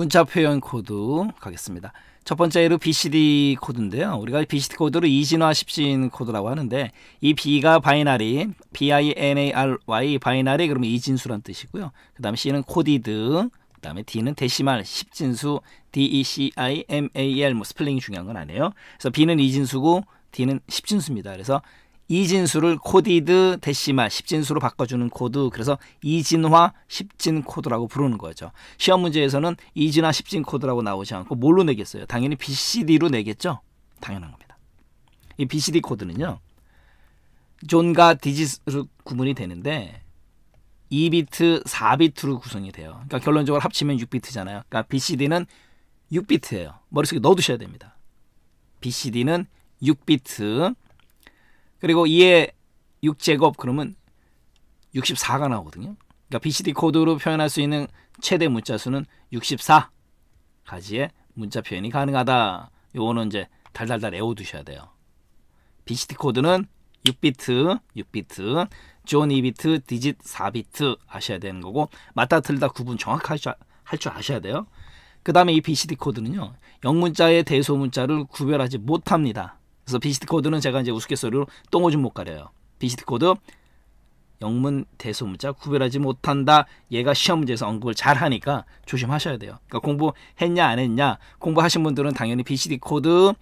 문자 표현 코드 가겠습니다. 첫 번째로 BCD 코드인데요. 우리가 BCD 코드를 이진화 십진 코드라고 하는데 이 B가 바이나리, B-I-N-A-R-Y 바이나리 그러면 이진수란 뜻이고요. 그다음 C는 코디드, 그 다음에 D는 데시말, 십진수, D-E-C-I-M-A-L 뭐 스펠링이 중요한 건 아니에요. 그래서 B는 이진수고 D는 십진수입니다. 그래서 이진수를 코디드 데시마 십진수로 바꿔주는 코드 그래서 이진화 십진 코드라고 부르는 거죠. 시험 문제에서는 이진화 십진 코드라고 나오지 않고 뭘로 내겠어요? 당연히 BCD로 내겠죠. 당연한 겁니다. 이 BCD 코드는요. 존과 디지으로 구분이 되는데 2비트, 4비트로 구성이 돼요. 그러니까 결론적으로 합치면 6비트잖아요. 그러니까 BCD는 6비트예요. 머릿속에 넣어두셔야 됩니다. BCD는 6비트, 그리고 2에 6제곱 그러면 64가 나오거든요. 그러니까 BCD 코드로 표현할 수 있는 최대 문자 수는 64가지의 문자 표현이 가능하다. 요거는 이제 달달달 외워두셔야 돼요. BCD 코드는 6비트, 6비트, 존 2비트, 디짓 4비트 아셔야 되는 거고 맞다 틀다 구분 정확 할줄 아셔야 돼요. 그 다음에 이 BCD 코드는요. 영문자의 대소문자를 구별하지 못합니다. 그래서 비시트 코드는 제가 이제 우스갯소리로 똥오줌 못 가려요. 비시트 코드 영문 대소문자 구별하지 못한다. 얘가 시험 문제에서 언급을 잘 하니까 조심하셔야 돼요. 그러니까 공부했냐 안 했냐 공부하신 분들은 당연히 BCD 코드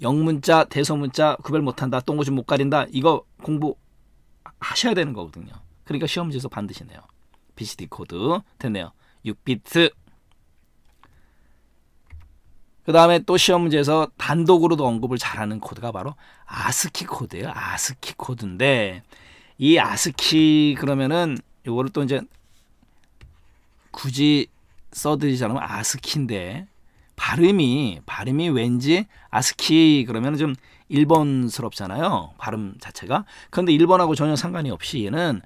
영문자 대소문자 구별 못한다. 똥오줌 못 가린다. 이거 공부 하셔야 되는 거거든요. 그러니까 시험 문제에서 반드시 네요 BCD 코드 됐네요. 6비트 그 다음에 또 시험 문제에서 단독으로도 언급을 잘하는 코드가 바로 아스키 코드예요. 아스키 코드인데 이 아스키 그러면은 요거를 또 이제 굳이 써드리지않으면 아스키인데 발음이 발음이 왠지 아스키 그러면 좀 일본스럽잖아요. 발음 자체가. 그런데 일본하고 전혀 상관이 없이 얘는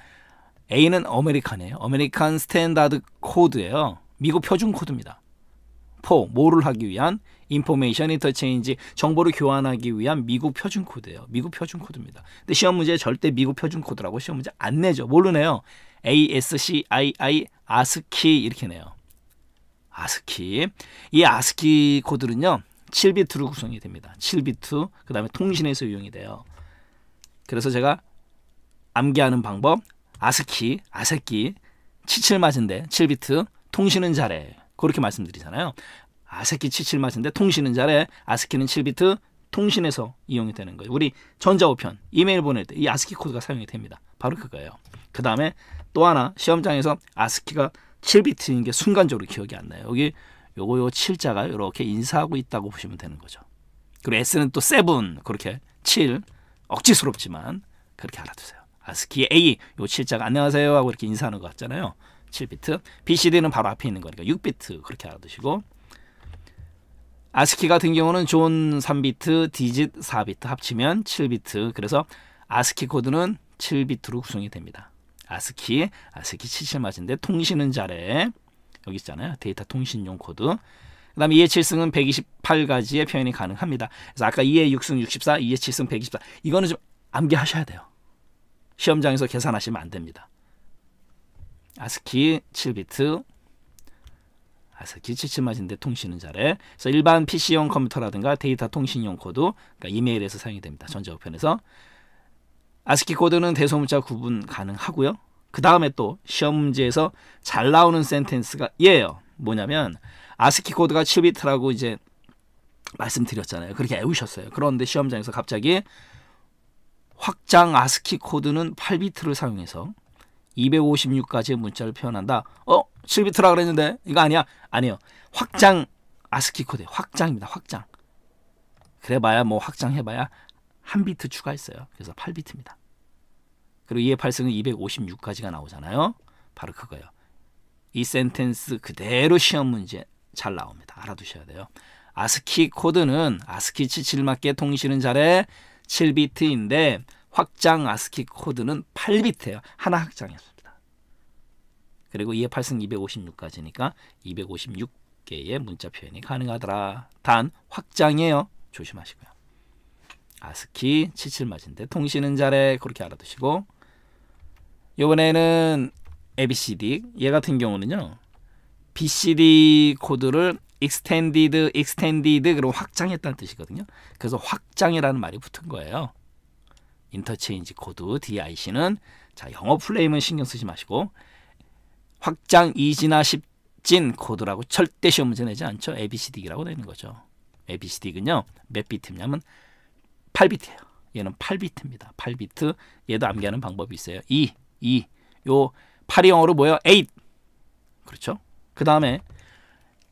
A는 어메리칸이에요. 어메리칸 스탠다드 코드예요. 미국 표준 코드입니다. 인포모를 하기 위한 인포메이션 인터체인지 정보를 교환하기 위한 미국 표준 코드예요. 미국 표준 코드입니다. 근데 시험 문제 절대 미국 표준 코드라고 시험 문제 안 내죠. 모르네요. ASCII 아스키 이렇게 내요. 아스키. 이 아스키 코드는요. 7비트로 구성이 됩니다. 7비트. 그다음에 통신에서 유용이 돼요. 그래서 제가 암기하는 방법 아스키, 아세키, 치칠 맞은데 7비트 통신은 잘해. 그렇게 말씀드리잖아요. 아스키7 7맞은데 통신은 잘해. 아스키는 7비트 통신에서 이용이 되는 거예요. 우리 전자우편 이메일 보낼 때 이 아스키 코드가 사용이 됩니다. 바로 그거예요. 그 다음에 또 하나 시험장에서 아스키가 7비트인 게 순간적으로 기억이 안 나요. 여기 요거 요 7자가 이렇게 인사하고 있다고 보시면 되는 거죠. 그리고 S는 또 7, 그렇게 7, 억지스럽지만 그렇게 알아두세요. 아스키 A, 요 7자가 안녕하세요 하고 이렇게 인사하는 것 같잖아요. 7비트, BCD는 바로 앞에 있는 거니까 6비트 그렇게 알아두시고 아스키 같은 경우는 존 3비트, 디짓 4비트 합치면 7비트 그래서 아스키 코드는 7비트로 구성이 됩니다. 아스키, 아스키 77맞인데 통신은 잘해. 여기 있잖아요. 데이터 통신용 코드. 그 다음에 2의 7승은 128가지의 표현이 가능합니다. 그래서 아까 2의 6승 64, 2의 7승 124. 이거는 좀 암기하셔야 돼요. 시험장에서 계산하시면 안 됩니다. 아스키 7비트 아스키 77맛인데 통신은 잘해. 그래서 일반 PC용 컴퓨터라든가 데이터 통신용 코드, 그러니까 이메일에서 사용이 됩니다. 전자우편에서. 아스키 코드는 대소문자 구분 가능하고요. 그 다음에 또 시험 문제에서 잘 나오는 센텐스가 얘예요. 뭐냐면 아스키 코드가 7비트라고 이제 말씀드렸잖아요. 그렇게 외우셨어요 그런데 시험장에서 갑자기 확장 아스키 코드는 8비트를 사용해서 256까지의 문자를 표현한다. 어? 7비트라 그랬는데 이거 아니야? 아니요 확장 아스키 코드 확장입니다. 확장. 그래봐야 뭐 확장해봐야 한 비트 추가했어요. 그래서 8비트입니다. 그리고 이의 발성은 256까지가 나오잖아요. 바로 그거예요. 이 센텐스 그대로 시험 문제 잘 나옵니다. 알아두셔야 돼요. 아스키 코드는 아스키 치칠 맞게 통신은 잘해 7비트인데 확장 아스키 코드는 8비트예요. 하나 확장이었습니다. 그리고 2의8승 256까지니까 256개의 문자 표현이 가능하더라. 단 확장이에요. 조심하시고요. 아스키 77맞인데 통신은 잘해 그렇게 알아두시고 요번에는 ABCD 얘 같은 경우는요 BCD 코드를 extended, extended 그리고 확장했다는 뜻이거든요 그래서 확장이라는 말이 붙은 거예요 인터체인지 코드 DIC는 자 영어 플레임은 신경 쓰지 마시고 확장 이지나 십진 코드라고 절대 시험 문제 내지 않죠. ABCD라고 되는 거죠. ABCD는요. 몇 비트냐면 8비트예요. 얘는 8비트입니다. 8비트 얘도 암기하는 방법이 있어요. 2, 2. 요 8이 영어로 뭐예요? 8. 그렇죠? 그 다음에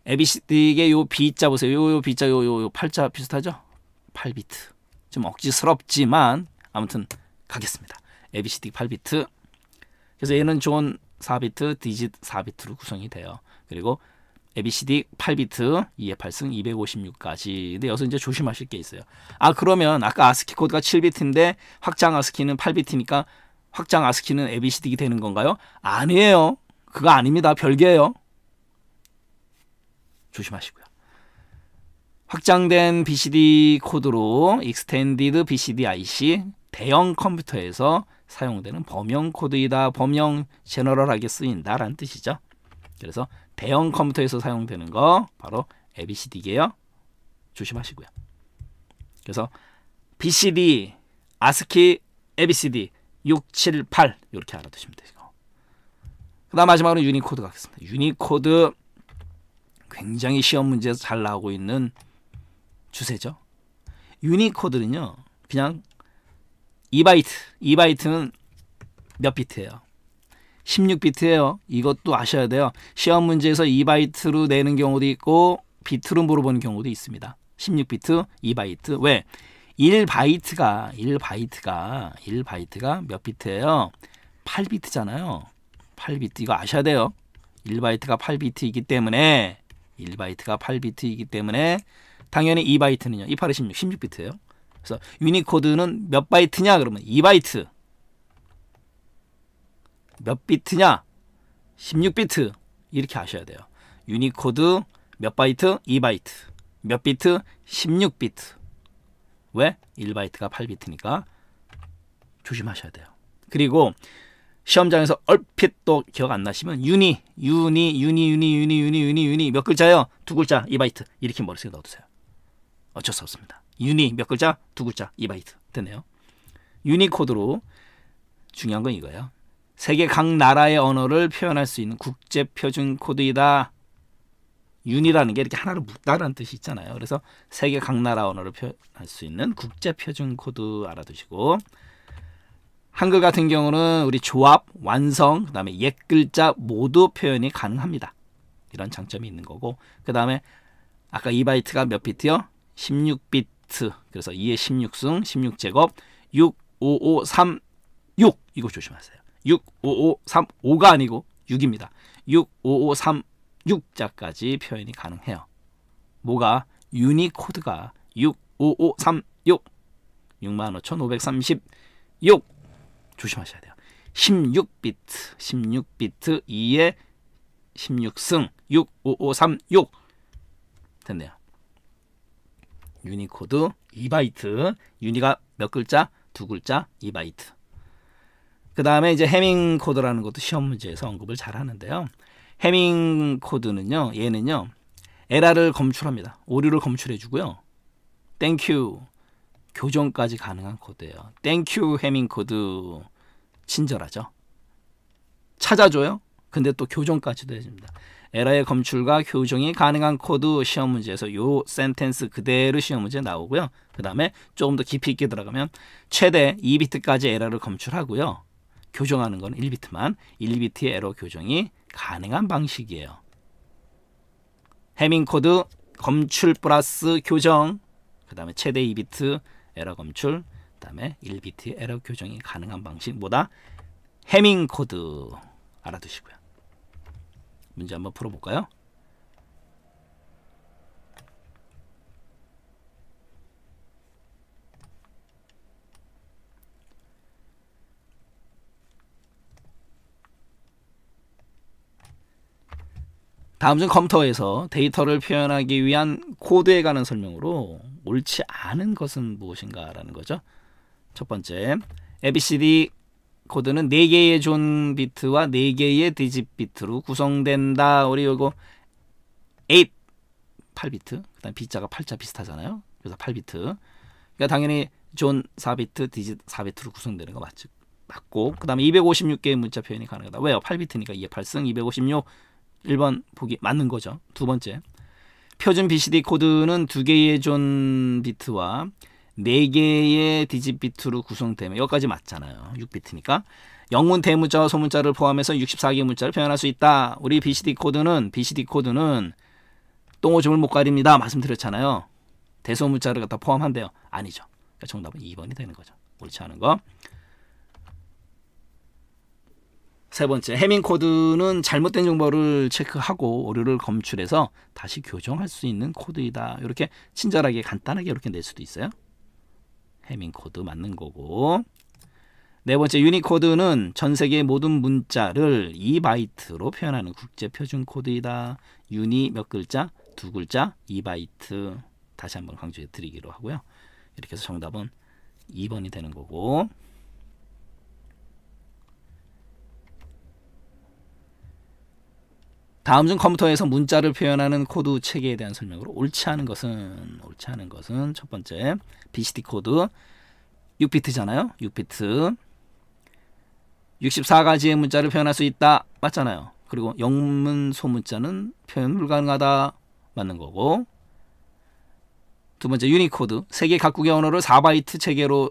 ABCD의 요 B자 보세요. 요, 요 B자 요, 요, 요 8자 비슷하죠? 8비트. 좀 억지스럽지만 아무튼 가겠습니다. ABCD 8비트. 그래서 얘는 존 4비트, 디짓 4비트로 구성이 돼요. 그리고 ABCD 8비트 2의 8승 256까지. 근데 여기서 이제 조심하실 게 있어요. 아 그러면 아까 아스키 코드가 7비트인데 확장 아스키는 8비트니까 확장 아스키는 ABCD이 되는 건가요? 아니에요. 그거 아닙니다. 별개예요. 조심하시고요. 확장된 BCD 코드로 익스텐디드 BCD IC 대형 컴퓨터에서 사용되는 범용 코드이다. 범용 제너럴하게 쓰인다라는 뜻이죠. 그래서 대형 컴퓨터에서 사용되는 거 바로 ABCD게요. 조심하시고요. 그래서 BCD, ASCII, ABCD 678 이렇게 알아두시면 되죠그 다음 마지막으로 유니코드 가겠습니다. 유니코드 굉장히 시험 문제에서 잘 나오고 있는 주제죠. 유니코드는요. 그냥 2바이트. 2바이트는 몇 비트예요? 16비트예요. 이것도 아셔야 돼요. 시험 문제에서 2바이트로 내는 경우도 있고 비트로 물어보는 경우도 있습니다. 16비트, 2바이트. 왜? 1바이트가 1바이트가 1바이트가 몇 비트예요? 8비트잖아요. 8비트 이거 아셔야 돼요. 1바이트가 8비트이기 때문에 1바이트가 8비트이기 때문에 당연히 2바이트는요. 2, 8, 16, 16비트예요. 그래서 유니코드는 몇 바이트냐? 그러면 2바이트. 몇 비트냐? 16비트. 이렇게 아셔야 돼요. 유니코드 몇 바이트? 2바이트. 몇 비트? 16비트. 왜? 1바이트가 8비트니까 조심하셔야 돼요. 그리고 시험장에서 얼핏 또 기억 안 나시면 유니, 유니, 유니, 유니, 유니, 유니, 유니, 유니 몇 글자요? 두 글자, 2바이트 이렇게 머릿속에 넣어두세요. 어쩔 수 없습니다. 유니 몇 글자? 두 글자. 2바이트. 됐네요. 유니코드로 중요한 건 이거예요. 세계 각 나라의 언어를 표현할 수 있는 국제 표준 코드이다. 유니라는게 이렇게 하나로 묶다라는 뜻이 있잖아요. 그래서 세계 각 나라 언어를 표현할 수 있는 국제 표준 코드 알아두시고 한글 같은 경우는 우리 조합, 완성, 그다음에 옛 글자 모두 표현이 가능합니다. 이런 장점이 있는 거고 그다음에 아까 2바이트가 몇 비트요? 16비트 루트 그래서 2에 16승 16제곱 65536 이거 조심하세요. 65535가 아니고 6입니다. 65536자까지 표현이 가능해요. 뭐가 유니코드가 65536 65,536 조심하셔야 돼요. 16비트 16비트 2에 16승 65536 됐네요. 유니코드 2바이트. 유니가 몇 글자? 두 글자 2바이트. 그 다음에 이제 해밍 코드라는 것도 시험 문제에서 언급을 잘 하는데요. 해밍 코드는요. 얘는요. 에라를 검출합니다. 오류를 검출해 주고요. 땡큐 교정까지 가능한 코드예요. 땡큐 해밍 코드 친절하죠. 찾아줘요. 근데 또 교정까지도 해줍니다. 에러의 검출과 교정이 가능한 코드 시험 문제에서 요 센텐스 그대로 시험 문제 나오고요. 그 다음에 조금 더 깊이 있게 들어가면 최대 2비트까지 에러를 검출하고요. 교정하는 건 1비트만 1비트의 에러 교정이 가능한 방식이에요. 해밍 코드 검출 플러스 교정 그 다음에 최대 2비트 에러 검출 그 다음에 1비트 에러 교정이 가능한 방식 뭐다? 해밍 코드 알아두시고요. 문제 한번 풀어볼까요? 다음 중 컴퓨터에서 데이터를 표현하기 위한 코드에 관한 설명으로 옳지 않은 것은 무엇인가 라는 거죠. 첫 번째, ABCD 코드는 네개의존 비트와 네개의 디짓 비트로 구성된다. 우리 요거 8 8비트. 그다음 비자가 8자 비슷하잖아요. 그래서 8비트. 그러니까 당연히 존 4비트, 디짓 4비트로 구성되는 거 맞죠? 맞고 그다음에 256개의 문자 표현이 가능하다. 왜요? 8비트니까 2의 8승 256 1번 보기 맞는 거죠. 두 번째. 표준 BCD 코드는 두 개의 존 비트와 4개의 디짓 비트로 구성되면 여기까지 맞잖아요. 6비트니까. 영문 대문자와 소문자를 포함해서 64개 문자를 표현할 수 있다. 우리 BCD 코드는 BCD 코드는 똥오줌을 못 가립니다. 말씀드렸잖아요. 대소문자를 갖다 포함한대요. 아니죠. 그러니까 정답은 2번이 되는 거죠. 옳지 않은 거. 세 번째, 해밍 코드는 잘못된 정보를 체크하고 오류를 검출해서 다시 교정할 수 있는 코드이다. 이렇게 친절하게 간단하게 이렇게 낼 수도 있어요. 해밍 코드 맞는 거고 네 번째 유니코드는 전 세계 모든 문자를 2바이트로 표현하는 국제 표준 코드이다. 유니 몇 글자? 두 글자 2바이트 다시 한번 강조해 드리기로 하고요. 이렇게 해서 정답은 2번이 되는 거고 다음 중 컴퓨터에서 문자를 표현하는 코드 체계에 대한 설명으로 옳지 않은 것은 옳지 않은 것은 첫 번째 BCD 코드 6비트잖아요. 6비트 64가지의 문자를 표현할 수 있다. 맞잖아요. 그리고 영문 소문자는 표현 불가능하다. 맞는 거고 두 번째 유니코드 세계 각국의 언어를 4바이트 체계로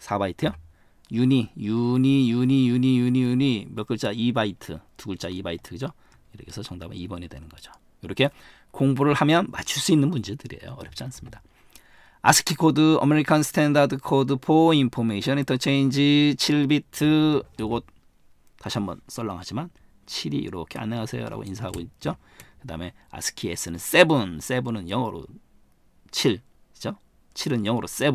4바이트요? 유니 유니 유니 유니 유니 유니 몇 글자 2바이트 두 글자 2바이트 그죠? 이렇게 해서 정답은 2번이 되는 거죠. 이렇게 공부를 하면 맞출 수 있는 문제들이에요. 어렵지 않습니다. 아스키 코드, 아메리칸 스탠다드 코드 for information interchange 7비트 요것 다시 한번 썰렁하지만 7이 이렇게 안녕하세요 라고 인사하고 있죠. 그 다음에 아스키 S는 7, 7은 영어로 7, 그죠? 7은 영어로 7.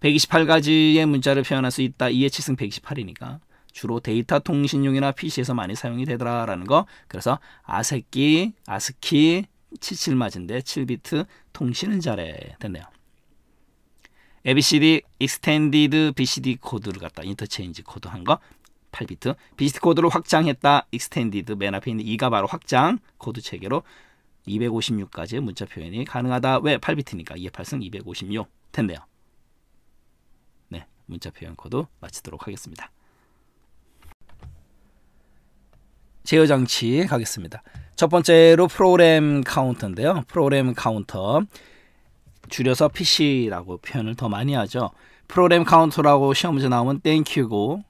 128가지의 문자를 표현할 수 있다. 2의 승 128이니까 주로 데이터 통신용이나 PC에서 많이 사용이 되더라라는 거. 그래서 아세키 아스키, 77맞은데 7비트 통신은 잘해 됐네요. ABCD 익스텐디드 BCD 코드를 갖다 인터체인지 코드 한 거 8비트 BCD 코드를 확장했다 익스텐디드 맨 앞에 있는 2가 바로 확장 코드 체계로 256까지의 문자 표현이 가능하다 왜 8비트니까 2 8승 256 텐데요 네 문자 표현 코드 마치도록 하겠습니다 제어 장치 가겠습니다. 첫 번째로 프로그램 카운터인데요. 프로그램 카운터 줄여서 PC라고 표현을 더 많이 하죠. 프로그램 카운터라고 시험 문제 나오면 땡큐고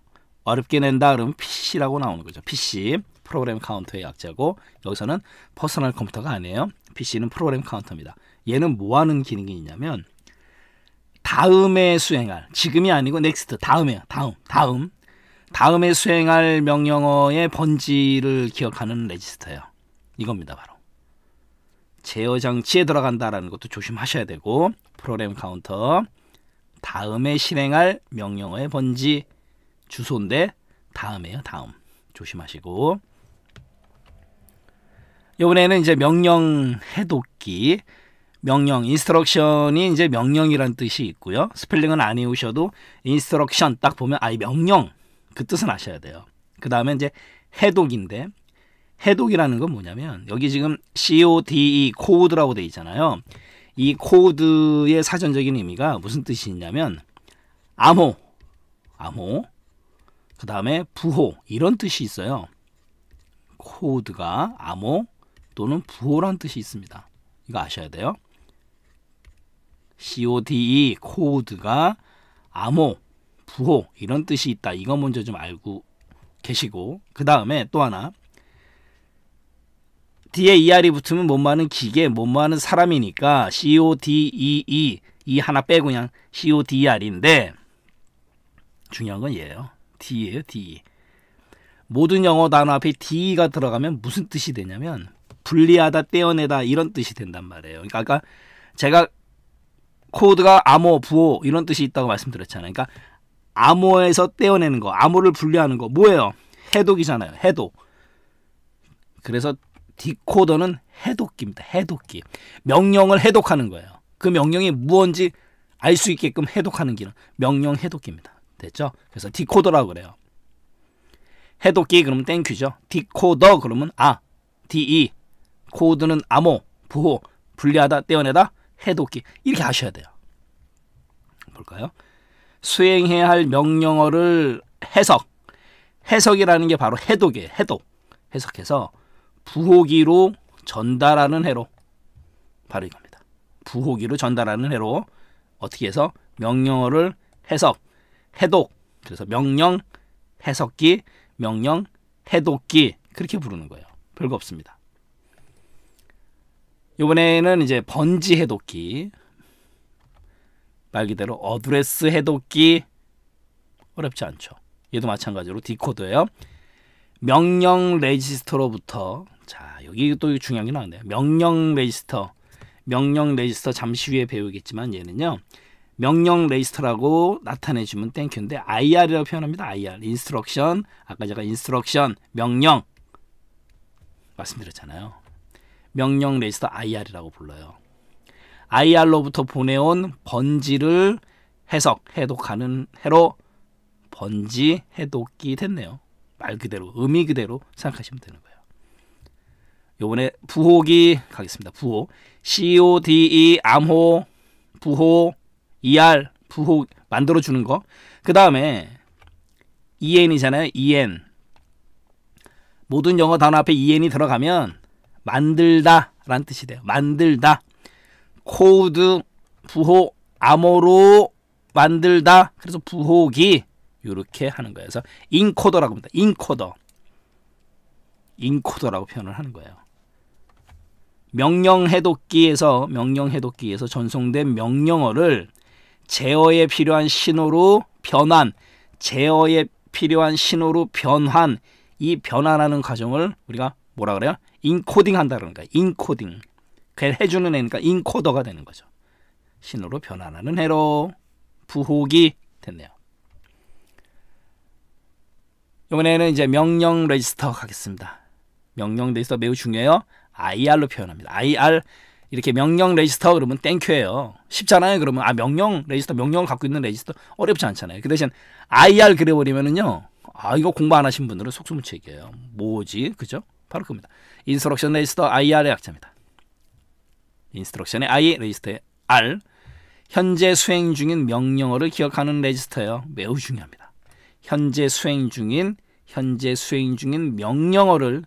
어렵게 낸다 그러면 PC라고 나오는 거죠. PC 프로그램 카운터의 약자고 여기서는 퍼스널 컴퓨터가 아니에요. PC는 프로그램 카운터입니다. 얘는 뭐 하는 기능이 있냐면 다음에 수행할 지금이 아니고 넥스트 다음에요. 다음 다음 다음에 수행할 명령어의 번지를 기억하는 레지스터예요. 이겁니다, 바로. 제어 장치에 들어간다라는 것도 조심하셔야 되고 프로그램 카운터 다음에 실행할 명령어의 번지 주소인데 다음에요, 다음. 조심하시고 이번에는 이제 명령 해독기 명령 인스트럭션이 이제 명령이란 뜻이 있고요. 스펠링은 아니우셔도 인스트럭션 딱 보면 아예 명령 그 뜻은 아셔야 돼요. 그 다음에 이제 해독인데 해독이라는 건 뭐냐면 여기 지금 CODE 코드라고 돼 있잖아요. 이 코드의 사전적인 의미가 무슨 뜻이냐면 있 암호, 암호, 그 다음에 부호 이런 뜻이 있어요. 코드가 암호 또는 부호란 뜻이 있습니다. 이거 아셔야 돼요. CODE 코드가 암호 구호 이런 뜻이 있다. 이거 먼저 좀 알고 계시고 그 다음에 또 하나 뒤에 ER이 붙으면 못마는 기계, 못마는 사람이니까 CODEE e, 이 하나 빼고 그냥 CODER인데 중요한 건 얘예요. D예요, D. E. 모든 영어 단어 앞에 D가 들어가면 무슨 뜻이 되냐면 분리하다, 떼어내다 이런 뜻이 된단 말이에요. 그러니까 아까 제가 코드가 암호, 부호 이런 뜻이 있다고 말씀드렸잖아요. 그러니까 암호에서 떼어내는 거, 암호를 분리하는 거 뭐예요? 해독이잖아요. 해독. 그래서 디코더는 해독기입니다. 해독기. 명령을 해독하는 거예요. 그 명령이 무언지 알 수 있게끔 해독하는 기능. 명령 해독기입니다. 됐죠? 그래서 디코더라고 그래요. 해독기 그러면 땡큐죠. 디코더 그러면 아, 디이. 코드는 암호, 부호, 분리하다, 떼어내다, 해독기. 이렇게 하셔야 돼요. 볼까요? 수행해야 할 명령어를 해석. 해석이라는 게 바로 해독이에요. 해독. 해석해서 부호기로 전달하는 해로. 바로 이겁니다. 부호기로 전달하는 해로 어떻게 해서 명령어를 해석, 해독. 그래서 명령, 해석기, 명령, 해독기 그렇게 부르는 거예요. 별거 없습니다. 이번에는 이제 번지 해독기 말 그대로 어드레스 해독기 어렵지 않죠. 얘도 마찬가지로 디코더예요. 명령 레지스터로부터 자 여기 또 중요한 게 나왔네요. 명령 레지스터 명령 레지스터 잠시 후에 배우겠지만 얘는요. 명령 레지스터라고 나타내주면 땡큐인데 IR이라고 표현합니다. IR 인스트럭션 아까 제가 인스트럭션 명령 말씀드렸잖아요. 명령 레지스터 IR이라고 불러요. IR로부터 보내온 번지를 해석, 해독하는 해로 번지 해독이 됐네요. 말 그대로, 의미 그대로 생각하시면 되는 거예요. 요번에 부호기 가겠습니다. 부호. CODE 암호 부호 ER 부호 만들어 주는 거. 그다음에 EN이잖아요. EN. 모든 영어 단어 앞에 EN이 들어가면 만들다라는 뜻이 돼요. 만들다. 코드 부호 암호로 만들다. 그래서 부호기 이렇게 하는 거예요. 그래서 인코더라고 합니다. 인코더. 인코더라고 표현을 하는 거예요. 명령 해독기에서 명령 해독기에서 전송된 명령어를 제어에 필요한 신호로 변환, 제어에 필요한 신호로 변환, 이 변환하는 과정을 우리가 뭐라 그래요? 인코딩 한다는 거예요. 인코딩. 걔 해주는 애니까 그러니까 인코더가 되는 거죠. 신호로 변환하는 해로 부호기 됐네요. 이번에는 이제 명령 레지스터 가겠습니다. 명령 레지스터 매우 중요해요. IR로 표현합니다. IR 이렇게 명령 레지스터 그러면 땡큐예요. 쉽잖아요. 그러면 아 명령 레지스터 명령을 갖고 있는 레지스터 어렵지 않잖아요. 그 대신 IR 그려버리면은요. 아 이거 공부 안 하신 분들은 속수무책이에요. 뭐지? 그죠? 바로 그겁니다. 인스트럭션 레지스터 IR의 약자입니다. 인스트럭션의 I 레지스터의 R 현재 수행 중인 명령어를 기억하는 레지스터예요. 매우 중요합니다. 현재 수행 중인 현재 수행 중인 명령어를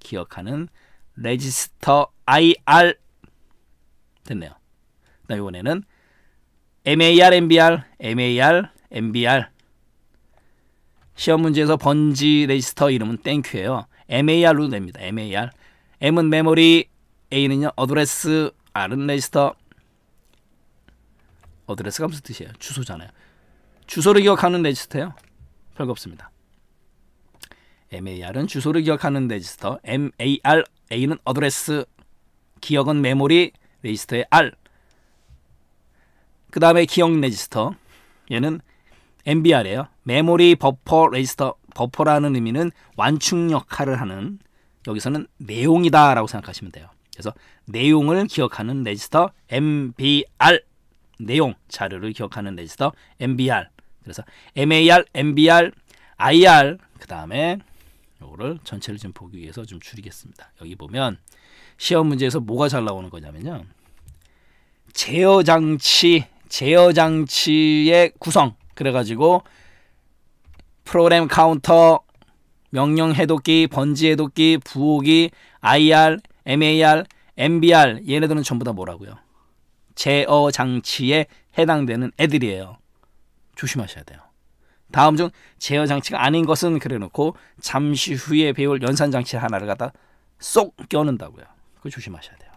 기억하는 레지스터 IR 됐네요. 그 이번에는 MAR, MBR, MAR, MBR 시험 문제에서 번지 레지스터 이름은 땡큐예요. MAR로 됩니다. MAR M은 메모리, A는요 어드레스, 아른 레이스터 어드레스가 무슨 뜻이에요? 주소잖아요. 주소를 기억하는 레지스터요. 별거 없습니다. MAR은 주소를 기억하는 레지스터, MAR, A는 어드레스, 기억은 메모리, 레지스터의 R. 그 다음에 기억 레지스터, 얘는 MBR이에요. 메모리 버퍼 레지스터, 버퍼라는 의미는 완충 역할을 하는, 여기서는 내용이다라고 생각하시면 돼요. 그래서 내용을 기억하는 레지스터 MBR 내용 자료를 기억하는 레지스터 MBR 그래서 MAR, MBR, IR 그 다음에 요거를 전체를 좀 보기 위해서 좀 줄이겠습니다. 여기 보면 시험 문제에서 뭐가 잘 나오는 거냐면요. 제어 장치, 제어 장치의 구성 그래가지고 프로그램 카운터, 명령 해독기, 번지 해독기, 부호기, IR, MAR, MBR 얘네들은 전부 다 뭐라고요? 제어 장치에 해당되는 애들이에요. 조심하셔야 돼요. 다음 중 제어 장치가 아닌 것은 그래놓고 잠시 후에 배울 연산 장치 하나를 갖다 쏙껴는다고요그 조심하셔야 돼요.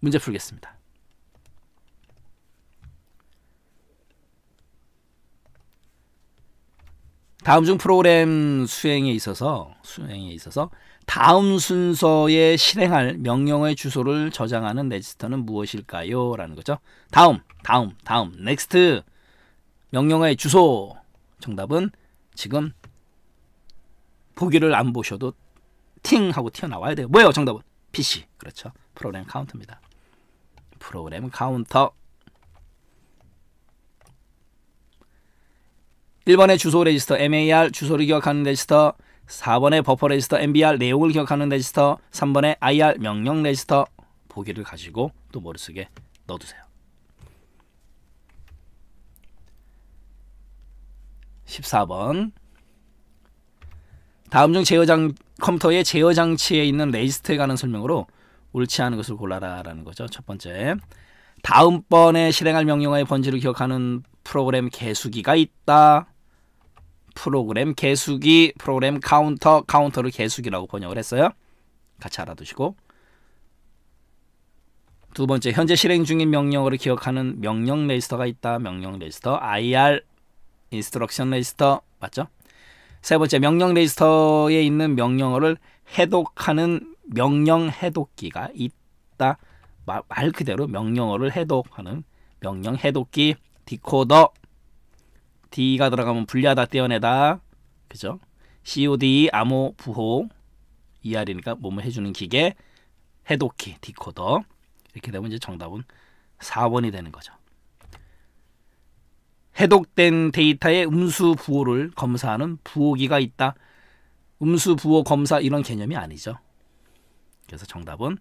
문제 풀겠습니다. 다음 중 프로그램 수행에 있어서 수행에 있어서 다음 순서에 실행할 명령의 주소를 저장하는 레지스터는 무엇일까요? 라는 거죠. 다음, 다음, 다음, 넥스트 명령의 주소 정답은 지금 보기를 안 보셔도 팅 하고 튀어나와야 돼요. 뭐예요? 정답은 PC. 그렇죠. 프로그램 카운터입니다. 프로그램 카운터 1번의 주소 레지스터 MAR 주소를 기억하는 레지스터 4번의 버퍼 레지스터 MBR 내용을 기억하는 레지스터 3번의 IR 명령 레지스터 보기를 가지고 또 머릿속에 넣어두세요. 14번 다음 중 제어장 컴퓨터의 제어 장치에 있는 레지스트에 관한 설명으로 옳지 않은 것을 골라라라는 거죠. 첫 번째. 다음번에 실행할 명령어의 번지를 기억하는 프로그램 개수기가 있다. 프로그램 계수기 프로그램 카운터, 카운터를 계수기라고 번역을 했어요. 같이 알아두시고 두 번째, 현재 실행 중인 명령어를 기억하는 명령 레지스터가 있다. 명령 레지스터, IR, 인스트럭션 레지스터, 맞죠? 세 번째, 명령 레지스터에 있는 명령어를 해독하는 명령 해독기가 있다. 말, 그대로 명령어를 해독하는 명령 해독기, 디코더, D가 들어가면 분리하다 떼어내다. 그죠? COD 암호 부호 ER이니까 몸을 해주는 기계 해독기 디코더 이렇게 되면 이제 정답은 4번이 되는 거죠. 해독된 데이터의 음수 부호를 검사하는 부호기가 있다. 음수 부호 검사 이런 개념이 아니죠. 그래서 정답은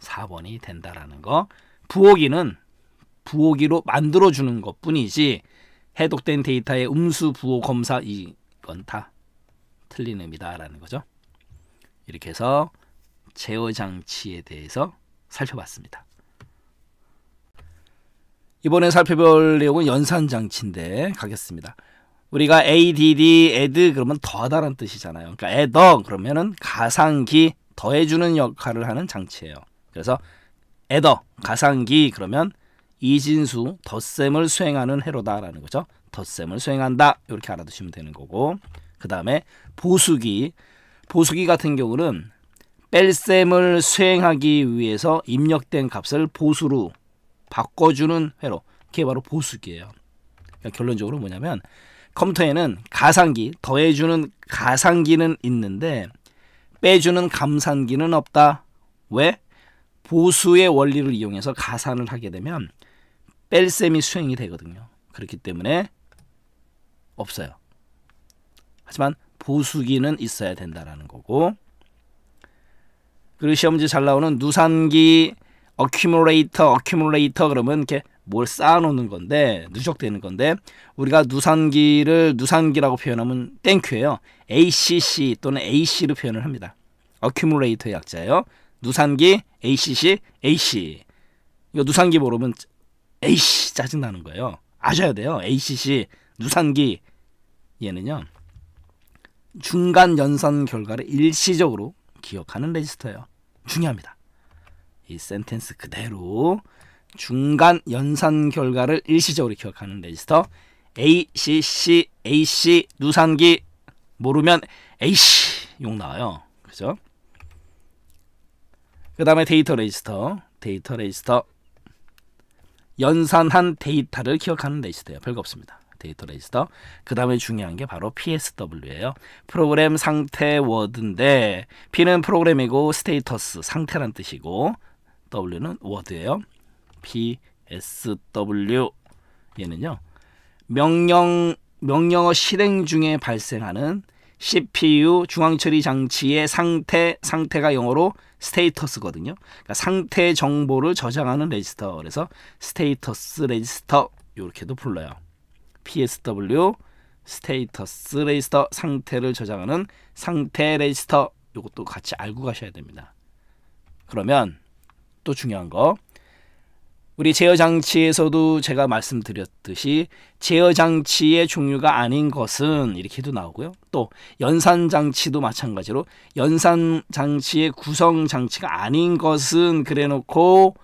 4번이 된다라는 거. 부호기는 부호기로 만들어주는 것 뿐이지 해독된 데이터의 음수 부호 검사 이건 다 틀린 의미다라는 거죠. 이렇게 해서 제어 장치에 대해서 살펴봤습니다. 이번에 살펴볼 내용은 연산 장치인데 가겠습니다. 우리가 ADD, add 그러면 더하다는 뜻이잖아요. 그러니까 add 그러면은 가상기 더해주는 역할을 하는 장치예요. 그래서 a d d 가상기 그러면 이진수 덧셈을 수행하는 해로다라는 거죠. 덧셈을 수행한다 이렇게 알아두시면 되는 거고 그 다음에 보수기 보수기 같은 경우는 뺄셈을 수행하기 위해서 입력된 값을 보수로 바꿔주는 회로 그게 바로 보수기예요. 그러니까 결론적으로 뭐냐면 컴퓨터에는 가상기 더해주는 가상기는 있는데 빼주는 감산기는 없다. 왜? 보수의 원리를 이용해서 가산을 하게 되면 뺄셈이 수행이 되거든요. 그렇기 때문에 없어요. 하지만 보수기는 있어야 된다라는 거고 그리고 시험지 잘 나오는 누산기, 어큐뮬레이터, 어큐뮬레이터 그러면 이렇게 뭘 쌓아놓는 건데 누적되는 건데 우리가 누산기를 누산기라고 표현하면 땡큐예요. ACC 또는 AC로 표현을 합니다. 어큐뮬레이터의 약자예요. 누산기, ACC, AC. 이거 누산기 모르면 에이씨 짜증나는 거예요. 아셔야 돼요. ACC 누산기 얘는요. 중간 연산 결과를 일시적으로 기억하는 레지스터예요. 중요합니다. 이 센텐스 그대로 중간 연산 결과를 일시적으로 기억하는 레지스터 ACC AC 누산기 모르면 a 씨욕 나와요. 그죠? 그 다음에 데이터 레지스터 데이터 레지스터 연산한 데이터를 기억하는 레지스터예요. 별거 없습니다. 데이터 레지스터. 그 다음에 중요한 게 바로 PSW예요. 프로그램 상태 워드인데 P는 프로그램이고 스테이터스 상태란 뜻이고 W는 워드예요. PSW 얘는요. 명령 명령어 실행 중에 발생하는 CPU 중앙처리 장치의 상태, 상태가 영어로 스테이터스거든요. 그러니까 상태 정보를 저장하는 레지스터. 그래서 스테이터스 레지스터 이렇게도 불러요. PSW 스테이터스 레지스터 상태를 저장하는 상태 레지스터 이것도 같이 알고 가셔야 됩니다. 그러면 또 중요한 거 우리 제어 장치에서도 제가 말씀드렸듯이 제어 장치의 종류가 아닌 것은 이렇게도 나오고요. 또 연산 장치도 마찬가지로 연산 장치의 구성 장치가 아닌 것은 그래 놓고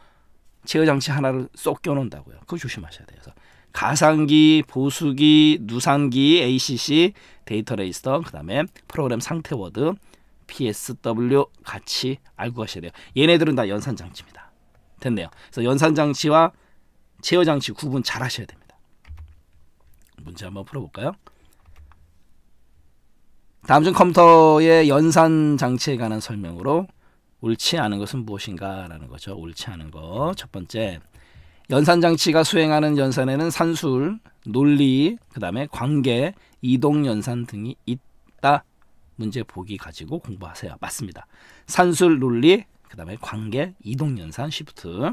제어 장치 하나를 쏙껴 놓는다고요. 그거 조심하셔야 돼요. 그래서 가상기, 보수기, 누산기, ACC, 데이터 레이스터, 그다음에 프로그램 상태 워드, PSW 같이 알고 가셔야 돼요. 얘네들은 다 연산 장치입니다. 됐네요. 그래서 연산 장치와 제어 장치 구분 잘 하셔야 됩니다. 문제 한번 풀어볼까요? 다음 중 컴퓨터의 연산 장치에 관한 설명으로 옳지 않은 것은 무엇인가라는 거죠. 옳지 않은 거. 첫 번째, 연산 장치가 수행하는 연산에는 산술, 논리, 그 다음에 관계, 이동 연산 등이 있다. 문제 보기 가지고 공부하세요. 맞습니다. 산술, 논리, 그 다음에 관계, 이동연산, 시프트.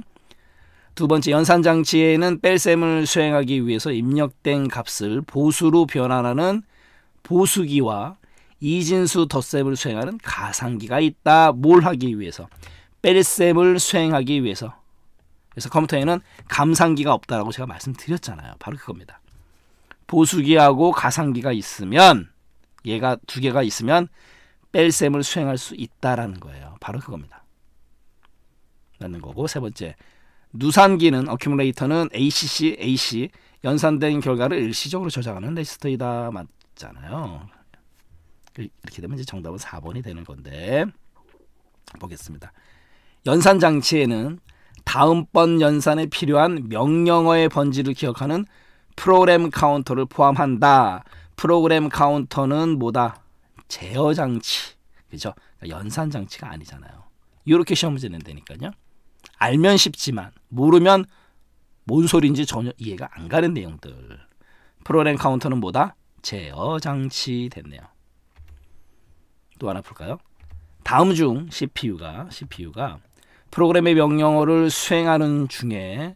두 번째 연산 장치에는 뺄셈을 수행하기 위해서 입력된 값을 보수로 변환하는 보수기와 이진수 덧셈을 수행하는 가상기가 있다. 뭘 하기 위해서? 뺄셈을 수행하기 위해서. 그래서 컴퓨터에는 감상기가 없다라고 제가 말씀드렸잖아요. 바로 그겁니다. 보수기하고 가상기가 있으면 얘가 두 개가 있으면 뺄셈을 수행할 수 있다라는 거예요. 바로 그겁니다. 라는 거고 세 번째 누산기는 어큐뮬레이터는 ACC, AC 연산된 결과를 일시적으로 저장하는 레지스터이다 맞잖아요. 이렇게 되면 이제 정답은 4번이 되는 건데 보겠습니다. 연산 장치에는 다음번 연산에 필요한 명령어의 번지를 기억하는 프로그램 카운터를 포함한다. 프로그램 카운터는 뭐다? 제어 장치. 그죠? 그러니까 연산 장치가 아니잖아요. 이렇게 시험 문제 낸다니까요. 알면 쉽지만 모르면 뭔 소리인지 전혀 이해가 안 가는 내용들. 프로그램 카운터는 뭐다? 제어 장치 됐네요. 또 하나 볼까요 다음 중 CPU가 CPU가 프로그램의 명령어를 수행하는 중에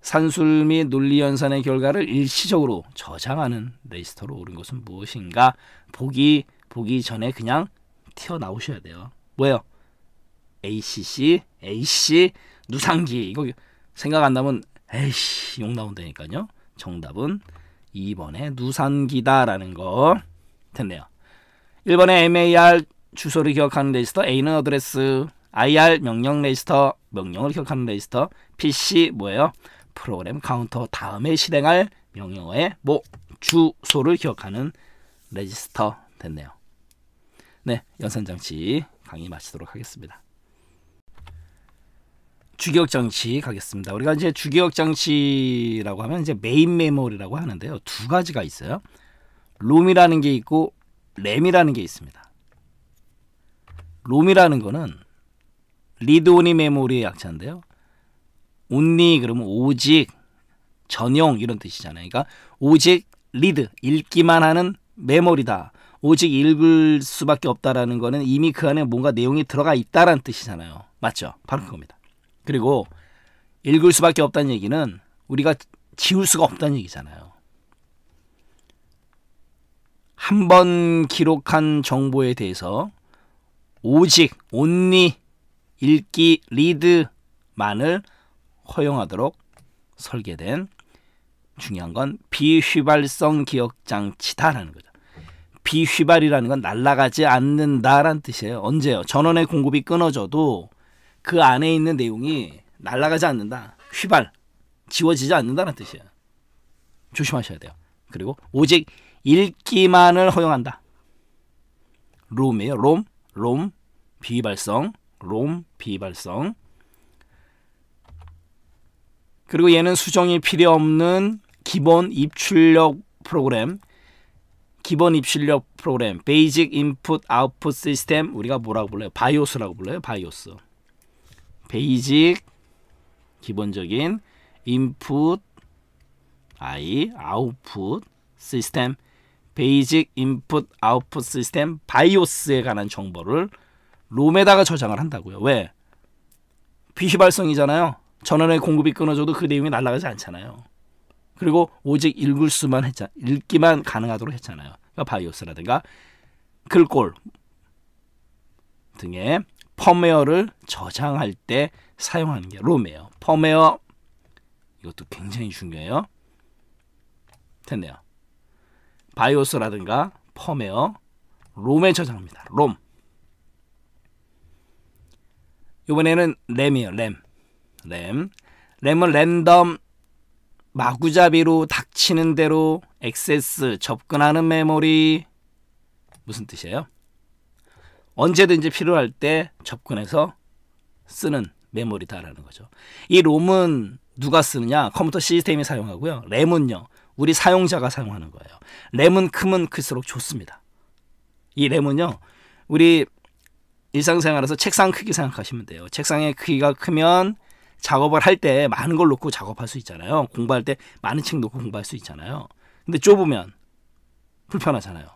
산술 및 논리 연산의 결과를 일시적으로 저장하는 레지스터로 오른 것은 무엇인가? 보기 보기 전에 그냥 튀어나오셔야 돼요. 뭐예요? ACC, AC, 누상기 이거 생각 안 나면 에이씨 욕 나온다니까요. 정답은 2번에 누산기다라는 거 됐네요. 1번에 MAR 주소를 기억하는 레지스터 A는 어드레스 IR 명령 레지스터 명령을 기억하는 레지스터 PC 뭐예요? 프로그램 카운터 다음에 실행할 명령어의 뭐 주소를 기억하는 레지스터 됐네요. 네, 연산장치 강의 마치도록 하겠습니다. 주기억 장치 가겠습니다. 우리가 이제 주기억 장치라고 하면 이제 메인 메모리라고 하는데요. 두 가지가 있어요. 롬이라는 게 있고 램이라는 게 있습니다. 롬이라는 거는 리드 오니 메모리의 약자인데요. 온니 그러면 오직 전용 이런 뜻이잖아요. 그러니까 오직 리드 읽기만 하는 메모리다. 오직 읽을 수밖에 없다라는 거는 이미 그 안에 뭔가 내용이 들어가 있다라는 뜻이잖아요. 맞죠? 바로 그겁니다. 그리고 읽을 수밖에 없다는 얘기는 우리가 지울 수가 없다는 얘기잖아요. 한 번 기록한 정보에 대해서 오직 온리 읽기 리드만을 허용하도록 설계된 중요한 건 비휘발성 기억 장치다라는 거죠. 비휘발이라는 건 날아가지 않는다라는 뜻이에요. 언제요? 전원의 공급이 끊어져도 그 안에 있는 내용이 날아가지 않는다. 휘발, 지워지지 않는다는 뜻이에요. 조심하셔야 돼요. 그리고 오직 읽기만을 허용한다. 롬이에요. 롬, 롬, 비발성, 롬, 비발성. 그리고 얘는 수정이 필요 없는 기본 입출력 프로그램, 기본 입출력 프로그램, 베이직 인풋 아웃풋 시스템 우리가 뭐라고 불러요? 바이오스라고 불러요. 바이오스. 베이직 기본적인 인풋 아이 아웃풋 시스템 베이직 인풋 아웃풋 시스템 바이오스에 관한 정보를 롬에다가 저장을 한다고요. 왜? 비휘발성이잖아요. 전원의 공급이 끊어져도 그 내용이 날아가지 않잖아요. 그리고 오직 읽을 수만 했자 읽기만 가능하도록 했잖아요. 그러니까 바이오스라든가 글꼴 등의 펌웨어를 저장할 때 사용하는 게 롬이에요. 펌웨어 이것도 굉장히 중요해요. 됐네요. 바이오스라든가 펌웨어 롬에 저장합니다. 롬. 이번에는 램이에요. 램. 램. 램은 랜덤 마구잡이로 닥치는 대로 액세스 접근하는 메모리 무슨 뜻이에요? 언제든지 필요할 때 접근해서 쓰는 메모리다라는 거죠. 이 롬은 누가 쓰느냐? 컴퓨터 시스템이 사용하고요. 램은요. 우리 사용자가 사용하는 거예요. 램은 크면 클수록 좋습니다. 이 램은요. 우리 일상생활에서 책상 크기 생각하시면 돼요. 책상의 크기가 크면 작업을 할 때 많은 걸 놓고 작업할 수 있잖아요. 공부할 때 많은 책 놓고 공부할 수 있잖아요. 근데 좁으면 불편하잖아요.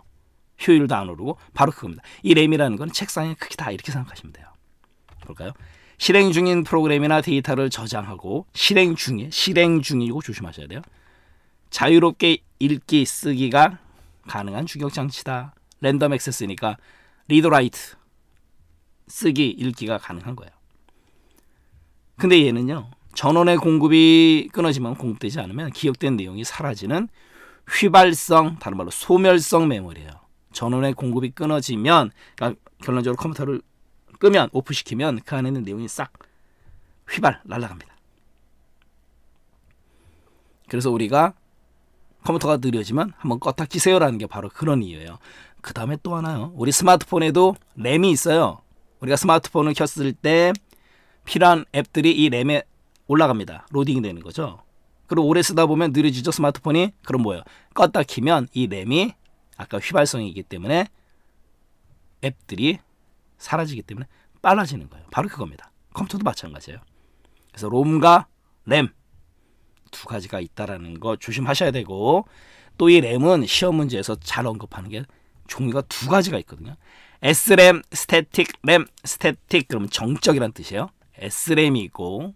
효율도 안 오르고 바로 그겁니다. 이 램이라는 건 책상의 크기다 이렇게 생각하시면 돼요. 볼까요? 실행 중인 프로그램이나 데이터를 저장하고 실행 중에 실행 중이고 조심하셔야 돼요. 자유롭게 읽기 쓰기가 가능한 주격 장치다. 랜덤 액세스니까 리더 라이트 쓰기 읽기가 가능한 거예요. 근데 얘는요. 전원의 공급이 끊어지면 공급되지 않으면 기억된 내용이 사라지는 휘발성, 다른 말로 소멸성 메모리예요. 전원의 공급이 끊어지면 그러니까 결론적으로 컴퓨터를 끄면 오프시키면 그 안에 있는 내용이 싹 휘발 날라갑니다 그래서 우리가 컴퓨터가 느려지면 한번 껐다 키세요라는 게 바로 그런 이유예요. 그 다음에 또 하나요. 우리 스마트폰에도 램이 있어요. 우리가 스마트폰을 켰을 때 필요한 앱들이 이 램에 올라갑니다. 로딩이 되는 거죠. 그리고 오래 쓰다 보면 느려지죠 스마트폰이. 그럼 뭐예요? 껐다 키면 이 램이 아까 휘발성이기 때문에 앱들이 사라지기 때문에 빨라지는 거예요. 바로 그겁니다. 컴퓨터도 마찬가지예요. 그래서 롬과 램 두 가지가 있다라는 거 조심하셔야 되고 또 이 램은 시험 문제에서 잘 언급하는 게 종류가 두 가지가 있거든요. S램, 스태틱 램, 스태틱 그럼 정적이란 뜻이에요. S램이고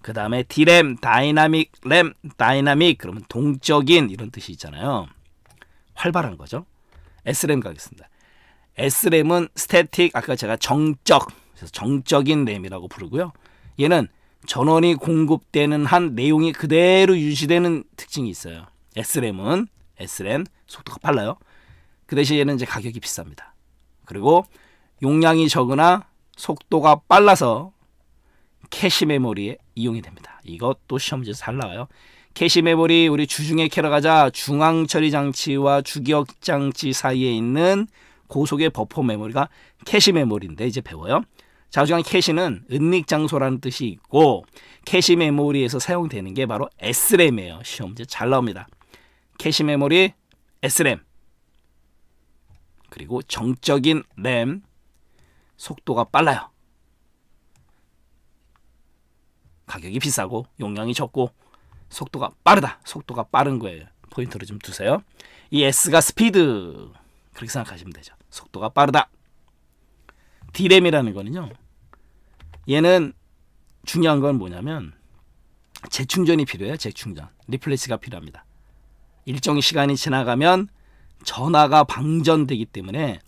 그 다음에 D램, 다이나믹 램, 다이나믹 그러면 동적인 이런 뜻이 있잖아요. 활발한 거죠. SRAM 가겠습니다. SRAM은 스태틱 아까 제가 정적 정적인 램이라고 부르고요. 얘는 전원이 공급되는 한 내용이 그대로 유지되는 특징이 있어요. SRAM은 SRAM 속도가 빨라요. 그 대신 얘는 이제 가격이 비쌉니다. 그리고 용량이 적으나 속도가 빨라서 캐시 메모리에 이용이 됩니다. 이것도 시험지에서 잘 나와요. 캐시 메모리 우리 주중에 캐러 가자 중앙 처리 장치와 주기억 장치 사이에 있는 고속의 버퍼 메모리가 캐시 메모리인데 이제 배워요. 자주간 그 캐시는 은닉 장소라는 뜻이 있고 캐시 메모리에서 사용되는 게 바로 s m 이에요 시험 문제 잘 나옵니다. 캐시 메모리 s m 그리고 정적인 램 속도가 빨라요. 가격이 비싸고 용량이 적고 속도가 빠르다. 속도가 빠른 거예요. 포인트로 좀 두세요. 이 S가 스피드 그렇게 생각하시면 되죠. 속도가 빠르다. D램이라는 거는요. 얘는 중요한 건 뭐냐면 재충전이 필요해요. 재충전. 리플레이스가 필요합니다. 일정 시간이 지나가면 전화가 방전되기 때문에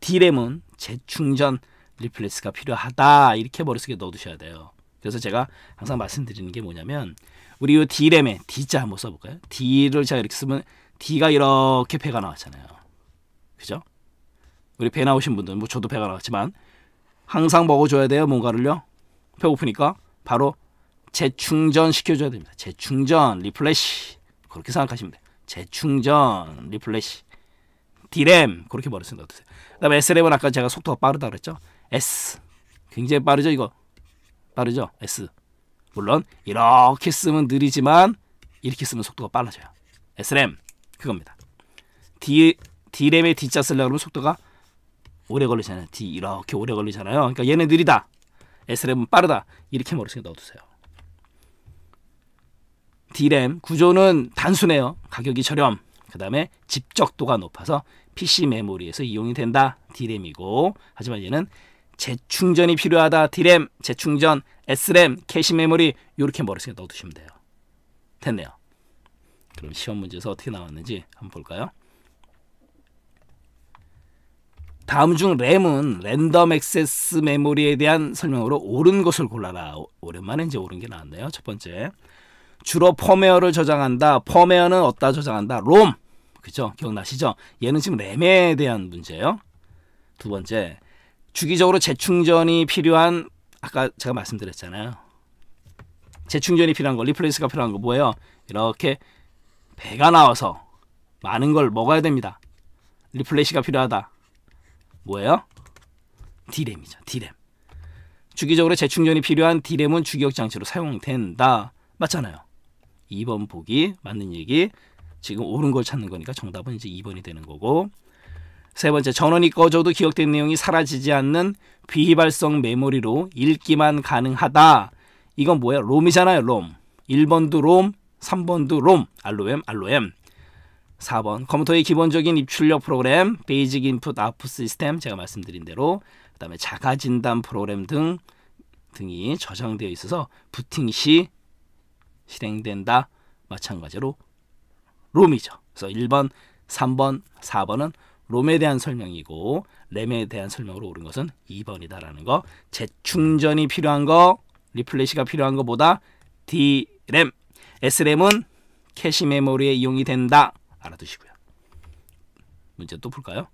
D램은 재충전 리플레이스가 필요하다 이렇게 머릿속에 넣어두셔야 돼요. 그래서 제가 항상 말씀드리는 게 뭐냐면 우리 요 D램에 D자 한번 써볼까요? D를 제가 이렇게 쓰면 D가 이렇게 배가 나왔잖아요. 그죠? 우리 배 나오신 분들, 뭐 저도 배가 나왔지만 항상 먹어줘야 돼요. 뭔가를요. 배고프니까 바로 재충전시켜줘야 됩니다. 재충전, 리플래시 그렇게 생각하시면 돼요. 재충전, 리플래시 D램 그렇게 버렸습니다. 어떠세요? 그 다음에 s m 은 아까 제가 속도가 빠르다 그랬죠? S 굉장히 빠르죠 이거? 빠르죠? S 물론 이렇게 쓰면 느리지만 이렇게 쓰면 속도가 빨라져요. SRAM 그겁니다. D, d m 의 D자 쓰려고 하러면 속도가 오래 걸리잖아요. D 이렇게 오래 걸리잖아요. 그러니까 얘네 느리다. SRAM은 빠르다. 이렇게 머릿속에 넣어두세요. d m 구조는 단순해요. 가격이 저렴. 그 다음에 집적도가 높아서 PC 메모리에서 이용이 된다. d m 이고 하지만 얘는 재충전이 필요하다. 디램 재충전, S램, 캐시 메모리 이렇게 머릿속에 넣어두시면 돼요. 됐네요. 그럼 시험 문제에서 어떻게 나왔는지 한번 볼까요? 다음 중 램은 랜덤 액세스 메모리에 대한 설명으로 옳은 것을 골라라. 오랜만에 이제 옳은 게 나왔네요. 첫 번째. 주로 펌웨어를 저장한다. 펌웨어는 어디다 저장한다? 롬. 그죠? 기억나시죠? 얘는 지금 램에 대한 문제예요. 두 번째. 주기적으로 재충전이 필요한 아까 제가 말씀드렸잖아요. 재충전이 필요한 거, 리플레이스가 필요한 거 뭐예요? 이렇게 배가 나와서 많은 걸 먹어야 됩니다. 리플레이시가 필요하다. 뭐예요? 디램이죠. 디램. 주기적으로 재충전이 필요한 디램은 주기억 장치로 사용된다. 맞잖아요. 2번 보기 맞는 얘기. 지금 옳은 걸 찾는 거니까 정답은 이제 2번이 되는 거고 세 번째, 전원이 꺼져도 기억된 내용이 사라지지 않는 비휘발성 메모리로 읽기만 가능하다. 이건 뭐야? 롬이잖아요, 롬. 1번도 롬, 3번도 롬, 알로엠, 알로엠. 4번, 컴퓨터의 기본적인 입출력 프로그램, 베이직 인풋 아프풋 시스템, 제가 말씀드린 대로, 그 다음에 자가진단 프로그램 등, 등이 저장되어 있어서 부팅 시 실행된다. 마찬가지로 롬이죠. 그래서 1번, 3번, 4번은 롬에 대한 설명이고 램에 대한 설명으로 옳은 것은 2번이다라는 거. 재충전이 필요한 거, 리플래시가 필요한 것보다 D램, S램은 캐시 메모리에 이용이 된다. 알아두시고요. 문제 또볼까요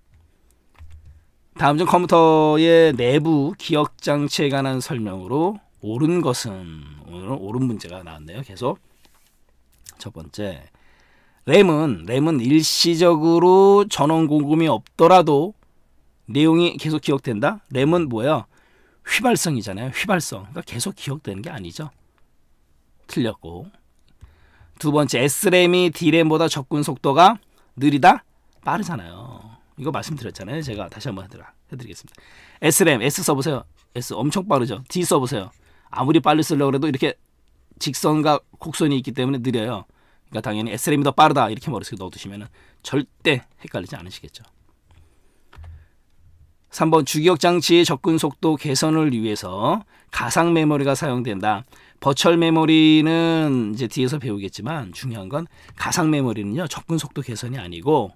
다음 중 컴퓨터의 내부 기억 장치에 관한 설명으로 옳은 것은 오늘 은 옳은 문제가 나왔네요. 계속 첫 번째 램은 램은 일시적으로 전원 공급이 없더라도 내용이 계속 기억된다. 램은 뭐야? 휘발성이잖아요. 휘발성. 그러니까 계속 기억되는 게 아니죠. 틀렸고. 두 번째 s m 이 D램보다 접근 속도가 느리다? 빠르잖아요. 이거 말씀드렸잖아요. 제가 다시 한번 해드라, 해드리겠습니다. s m S 써보세요. S 엄청 빠르죠. D 써보세요. 아무리 빨리 쓰려고 해도 이렇게 직선과 곡선이 있기 때문에 느려요. 그러니까 당연히 SLM이 더 빠르다 이렇게 머릿속에 넣어두시면 절대 헷갈리지 않으시겠죠. 3번 주기억 장치의 접근 속도 개선을 위해서 가상 메모리가 사용된다. 버철 메모리는 이제 뒤에서 배우겠지만 중요한 건 가상 메모리는요 접근 속도 개선이 아니고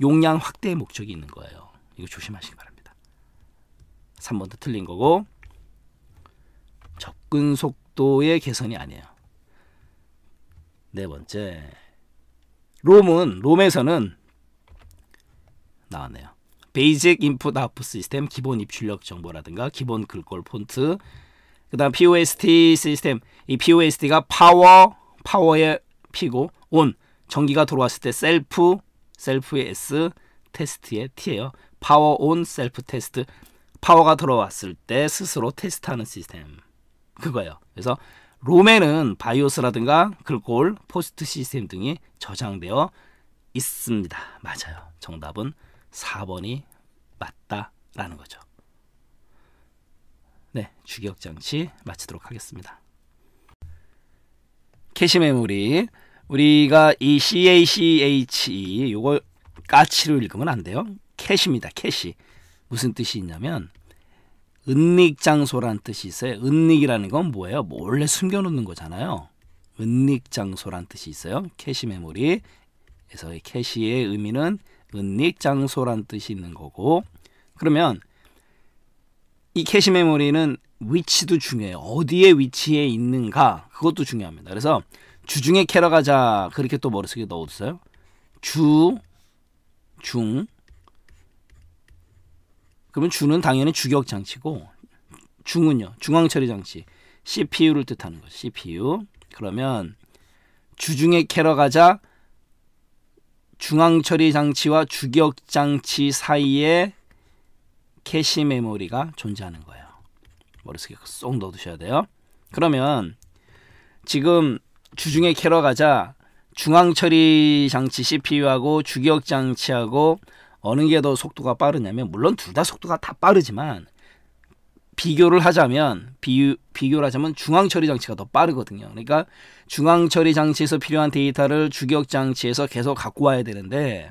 용량 확대 목적이 있는 거예요. 이거 조심하시기 바랍니다. 3번도 틀린 거고 접근 속도의 개선이 아니에요. 네 번째. 롬은 롬에서는 나왔네요. 베이직 인풋 아웃풋 시스템 기본 입출력 정보라든가 기본 글꼴 폰트 그다음 POST 시스템 이 POST가 파워 파워의 P고 온 전기가 들어왔을 때 셀프 셀프의 S 테스트의 T예요. 파워 온 셀프 테스트 파워가 들어왔을 때 스스로 테스트하는 시스템 그거예요. 그래서 롬에는 바이오스라든가 글꼴, 포스트 시스템 등이 저장되어 있습니다. 맞아요. 정답은 4번이 맞다라는 거죠. 네, 주격 장치 마치도록 하겠습니다. 캐시 메모리 우리가 이 CACHE 요걸 까치로 읽으면 안 돼요. 캐시입니다. 캐시. 무슨 뜻이 있냐면 은닉장소란 뜻이 있어요. 은닉이라는 건 뭐예요? 몰래 숨겨놓는 거잖아요. 은닉장소란 뜻이 있어요. 캐시 메모리에서 캐시의 의미는 은닉장소란 뜻이 있는 거고 그러면 이 캐시 메모리는 위치도 중요해요. 어디에 위치에 있는가 그것도 중요합니다. 그래서 주중에 캐러 가자 그렇게 또 머릿속에 넣어두세요. 주, 중, 그러면 주는 당연히 주격 장치고 중은요. 중앙 처리 장치. CPU를 뜻하는 거 CPU. 그러면 주중에 캐러 가자 중앙 처리 장치와 주격 장치 사이에 캐시 메모리가 존재하는 거예요. 머릿속에 쏙 넣어두셔야 돼요. 그러면 지금 주중에 캐러 가자 중앙 처리 장치 CPU하고 주격 장치하고 어느 게 더 속도가 빠르냐면 물론 둘 다 속도가 다 빠르지만 비교를 하자면 비, 유 비교를 하자면 중앙 처리 장치가 더 빠르거든요. 그러니까 중앙 처리 장치에서 필요한 데이터를 주격 장치에서 계속 갖고 와야 되는데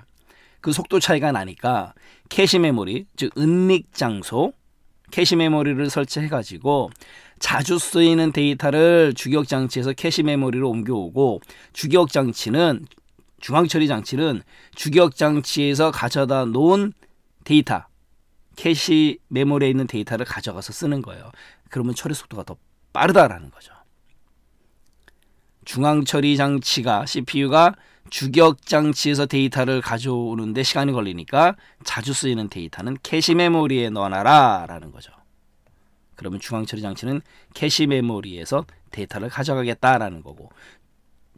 그 속도 차이가 나니까 캐시 메모리 즉 은닉 장소 캐시 메모리를 설치해 가지고 자주 쓰이는 데이터를 주격 장치에서 캐시 메모리로 옮겨오고 주격 장치는 중앙처리 장치는 주격 장치에서 가져다 놓은 데이터, 캐시 메모리에 있는 데이터를 가져가서 쓰는 거예요. 그러면 처리 속도가 더 빠르다라는 거죠. 중앙 처리 장치가 CPU가 주격 장치에서 데이터를 가져오는데 시간이 걸리니까 자주 쓰이는 데이터는 캐시 메모리에 넣어놔라라는 거죠. 그러면 중앙 처리 장치는 캐시 메모리에서 데이터를 가져가겠다라는 거고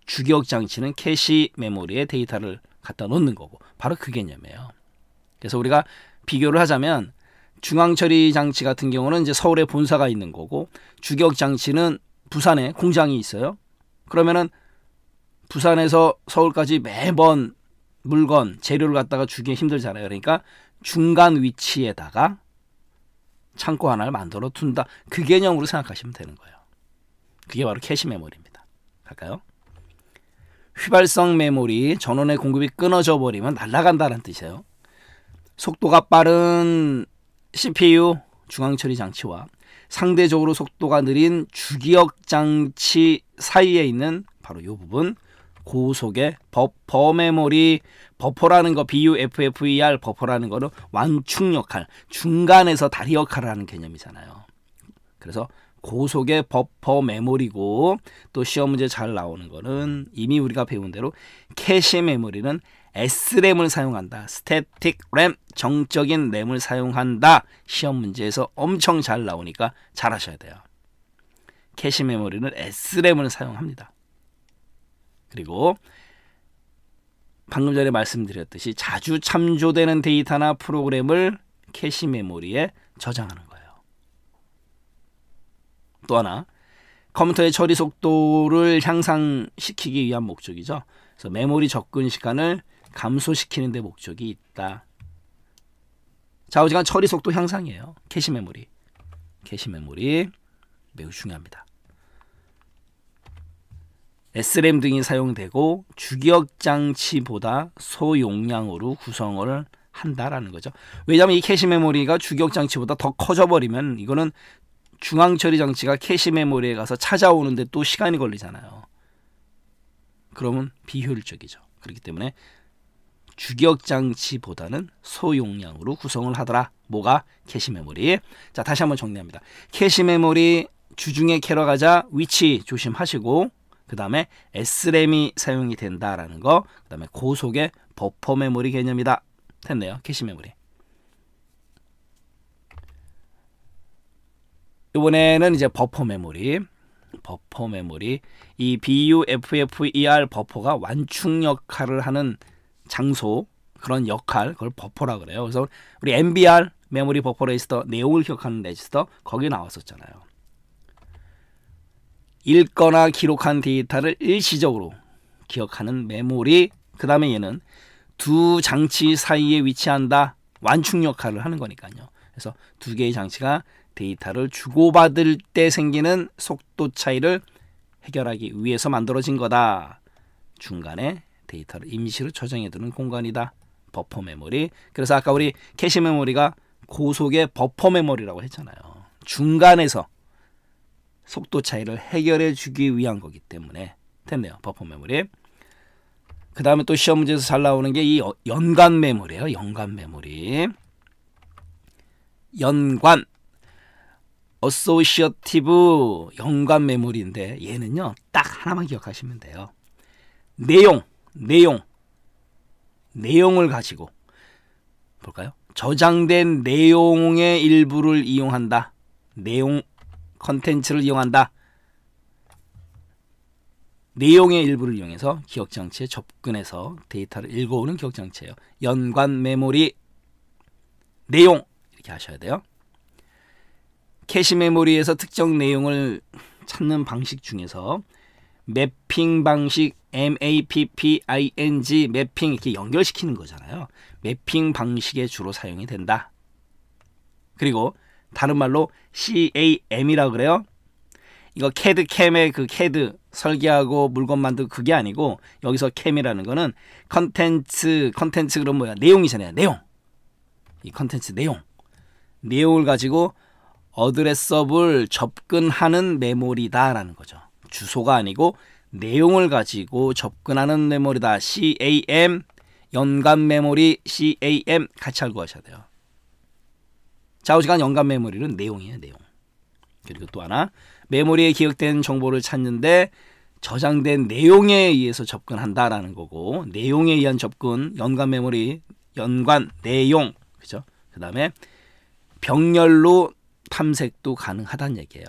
주격 장치는 캐시 메모리에 데이터를 갖다 놓는 거고 바로 그 개념이에요. 그래서 우리가 비교를 하자면 중앙 처리 장치 같은 경우는 이제 서울에 본사가 있는 거고 주격 장치는 부산에 공장이 있어요. 그러면은 부산에서 서울까지 매번 물건 재료를 갖다가 주기 힘들잖아요. 그러니까 중간 위치에다가 창고 하나를 만들어 둔다. 그 개념으로 생각하시면 되는 거예요. 그게 바로 캐시 메모리입니다. 갈까요? 휘발성 메모리 전원의 공급이 끊어져 버리면 날아간다는 뜻이에요. 속도가 빠른 CPU 중앙처리 장치와 상대적으로 속도가 느린 주기억 장치 사이에 있는 바로 요 부분 고속의 버퍼 메모리 버퍼라는 거 BUFFER 버퍼라는 거는 완충 역할 중간에서 다리 역할을 하는 개념이잖아요. 그래서 고속의 버퍼 메모리고 또 시험 문제 잘 나오는 거는 이미 우리가 배운 대로 캐시 메모리는 s m 을 사용한다. 스태틱 램, 정적인 램을 사용한다. 시험 문제에서 엄청 잘 나오니까 잘 하셔야 돼요. 캐시 메모리는 s m 을 사용합니다. 그리고 방금 전에 말씀드렸듯이 자주 참조되는 데이터나 프로그램을 캐시 메모리에 저장하는 또 하나 컴퓨터의 처리 속도를 향상시키기 위한 목적이죠. 그래서 메모리 접근 시간을 감소시키는 데 목적이 있다. 좌우지간 처리 속도 향상이에요. 캐시 메모리. 캐시 메모리 매우 중요합니다. SRAM 등이 사용되고 주격 장치보다 소용량으로 구성을 한다라는 거죠. 왜냐하면 이 캐시 메모리가 주격 장치보다 더 커져 버리면 이거는 중앙 처리 장치가 캐시 메모리에 가서 찾아오는데 또 시간이 걸리잖아요. 그러면 비효율적이죠. 그렇기 때문에 주격 장치보다는 소용량으로 구성을 하더라. 뭐가 캐시 메모리. 자, 다시 한번 정리합니다. 캐시 메모리 주중에 캐러 가자 위치 조심하시고 그 다음에 SRAM이 사용이 된다라는 거, 그 다음에 고속의 버퍼 메모리 개념이다. 됐네요. 캐시 메모리. 이번에는 이제 버퍼 메모리 버퍼 메모리 이 BUFFER 버퍼가 완충 역할을 하는 장소 그런 역할 그걸 버퍼라 그래요. 그래서 우리 MBR 메모리 버퍼 레지스터 내용을 기억하는 레지스터 거기 에 나왔었잖아요. 읽거나 기록한 데이터를 일시적으로 기억하는 메모리 그 다음에 얘는 두 장치 사이에 위치한다 완충 역할을 하는 거니까요. 그래서 두 개의 장치가 데이터를 주고받을 때 생기는 속도 차이를 해결하기 위해서 만들어진 거다. 중간에 데이터를 임시로 저장해두는 공간이다. 버퍼 메모리. 그래서 아까 우리 캐시 메모리가 고속의 버퍼 메모리라고 했잖아요. 중간에서 속도 차이를 해결해 주기 위한 거기 때문에 됐네요. 버퍼 메모리. 그 다음에 또 시험 문제에서 잘 나오는 게 이 연관 메모리예요. 연관 메모리. 연관 어소시어티브 연관 메모리인데 얘는요 딱 하나만 기억하시면 돼요. 내용, 내용, 내용을 가지고 볼까요? 저장된 내용의 일부를 이용한다. 내용 컨텐츠를 이용한다. 내용의 일부를 이용해서 기억장치에 접근해서 데이터를 읽어오는 기억장치예요. 연관 메모리, 내용 이렇게 하셔야 돼요. 캐시 메모리에서 특정 내용을 찾는 방식 중에서 매핑 방식 MAPPING 매핑 이렇게 연결시키는 거잖아요. 매핑 방식에 주로 사용이 된다. 그리고 다른 말로 CAM이라 그래요. 이거 캐드 캠의 그 캐드 설계하고 물건 만들고 그게 아니고 여기서 c a m 이라는 거는 컨텐츠 컨텐츠 그런 뭐야 내용이잖아요. 내용. 이 컨텐츠 내용. 내용을 가지고 어드레서블 접근하는 메모리다라는 거죠. 주소가 아니고 내용을 가지고 접근하는 메모리다. CAM 연간 메모리 CAM 같이 알고 하셔야 돼요. 자, 오지간 연간 메모리는 내용이에요, 내용. 그리고 또 하나 메모리에 기억된 정보를 찾는데 저장된 내용에 의해서 접근한다라는 거고 내용에 의한 접근 연관 메모리 연관 내용 그죠? 그다음에 병렬로 탐색도 가능하다는 얘기예요.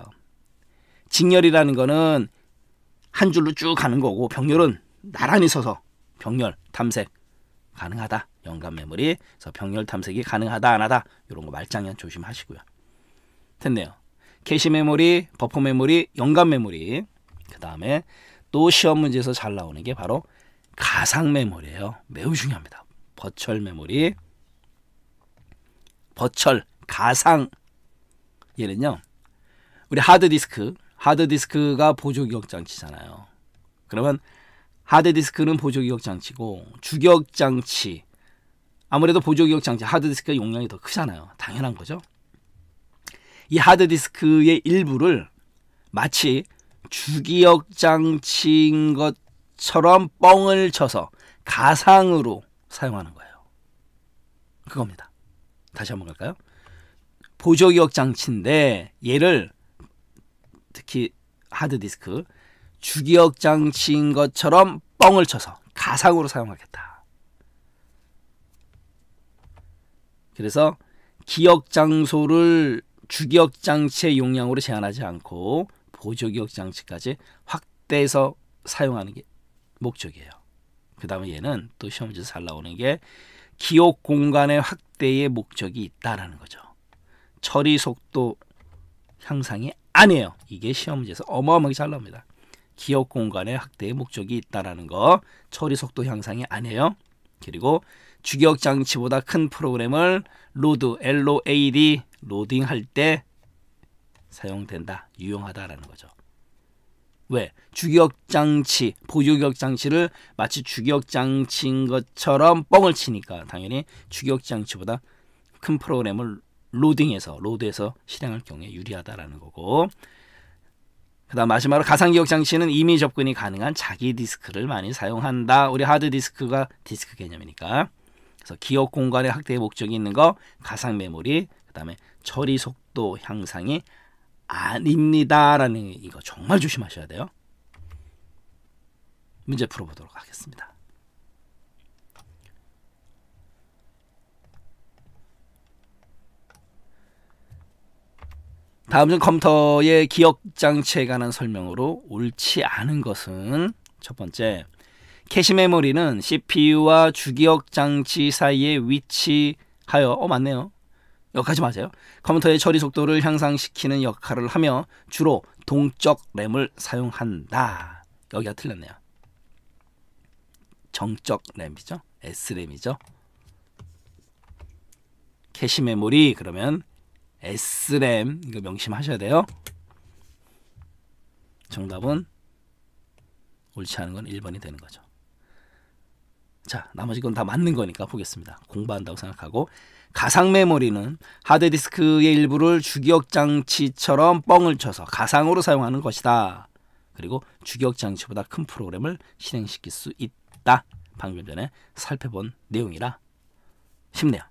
직렬이라는 거는 한 줄로 쭉 가는 거고 병렬은 나란히 서서 병렬 탐색 가능하다. 영감 메모리. 그래서 병렬 탐색이 가능하다 안 하다. 이런 거 말장난 조심하시고요. 됐네요. 캐시 메모리, 버퍼 메모리, 영감 메모리. 그다음에 또 시험 문제에서 잘 나오는 게 바로 가상 메모리예요. 매우 중요합니다. 버철 메모리. 버철 가상 얘는요. 우리 하드디스크, 하드디스크가 보조 기억 장치잖아요. 그러면 하드디스크는 보조 기억 장치고 주격 장치 아무래도 보조 기억 장치 하드디스크의 용량이 더 크잖아요. 당연한 거죠. 이 하드디스크의 일부를 마치 주기억 장치인 것처럼 뻥을 쳐서 가상으로 사용하는 거예요. 그겁니다. 다시 한번 갈까요? 보조 기억 장치인데 얘를 특히 하드디스크 주기억 장치인 것처럼 뻥을 쳐서 가상으로 사용하겠다. 그래서 기억 장소를 주기억 장치의 용량으로 제한하지 않고 보조 기억 장치까지 확대해서 사용하는 게 목적이에요. 그 다음에 얘는 또 시험지에서 잘 나오는 게 기억 공간의 확대의 목적이 있다라는 거죠. 처리 속도 향상이 아니에요. 이게 시험 문제에서 어마어마하게 잘 나옵니다. 기억 공간의 확대의 목적이 있다라는 거 처리 속도 향상이 아니에요. 그리고 주격 장치보다 큰 프로그램을 로드 LOAD 로딩할 때 사용된다. 유용하다라는 거죠. 왜? 주격 장치, 보조격 장치를 마치 주격 장치인 것처럼 뻥을 치니까 당연히 주격 장치보다 큰 프로그램을 로딩에서 로드에서 실행할 경우에 유리하다라는 거고 그다음 마지막으로 가상 기억 장치는 이미 접근이 가능한 자기 디스크를 많이 사용한다. 우리 하드 디스크가 디스크 개념이니까. 그래서 기억 공간의 확대의 목적이 있는 거 가상 메모리 그다음에 처리 속도 향상이 아닙니다라는 이거 정말 조심하셔야 돼요. 문제 풀어보도록 하겠습니다. 다음중 컴퓨터의 기억 장치에 관한 설명으로 옳지 않은 것은 첫 번째, 캐시 메모리는 CPU와 주기억 장치 사이에 위치하여 어 맞네요. 여기까지 맞아요. 컴퓨터의 처리 속도를 향상시키는 역할을 하며 주로 동적 램을 사용한다. 여기가 틀렸네요. 정적 램이죠. S램이죠. 캐시 메모리 그러면 S램 이거 명심하셔야 돼요. 정답은 옳지 않은 건 1번이 되는 거죠. 자, 나머지 건 다 맞는 거니까 보겠습니다. 공부한다고 생각하고 가상 메모리는 하드디스크의 일부를 주기억 장치처럼 뻥을 쳐서 가상으로 사용하는 것이다. 그리고 주기억 장치보다 큰 프로그램을 실행시킬 수 있다. 방금 전에 살펴본 내용이라 쉽네요.